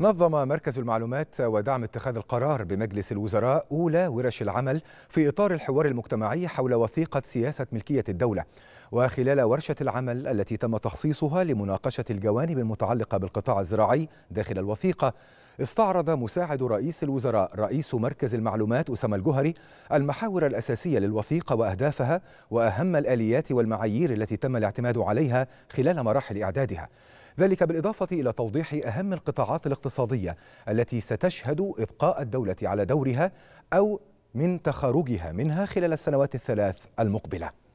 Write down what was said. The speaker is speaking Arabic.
نظم مركز المعلومات ودعم اتخاذ القرار بمجلس الوزراء أولى ورش العمل في إطار الحوار المجتمعي حول وثيقة سياسة ملكية الدولة وخلال ورشة العمل التي تم تخصيصها لمناقشة الجوانب المتعلقة بالقطاع الزراعي داخل الوثيقة استعرض مساعد رئيس الوزراء رئيس مركز المعلومات أسامة الجهري المحاور الأساسية للوثيقة وأهدافها وأهم الآليات والمعايير التي تم الاعتماد عليها خلال مراحل إعدادها ذلك بالإضافة إلى توضيح أهم القطاعات الاقتصادية التي ستشهد إبقاء الدولة على دورها أو من تخرجها منها خلال السنوات الثلاث المقبله